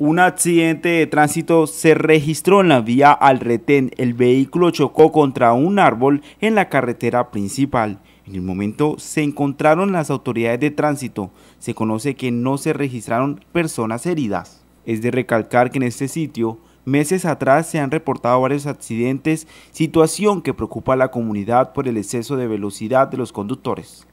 Un accidente de tránsito se registró en la vía al retén. El vehículo chocó contra un árbol en la carretera principal. En el momento se encontraron las autoridades de tránsito. Se conoce que no se registraron personas heridas. Es de recalcar que en este sitio, meses atrás se han reportado varios accidentes, situación que preocupa a la comunidad por el exceso de velocidad de los conductores.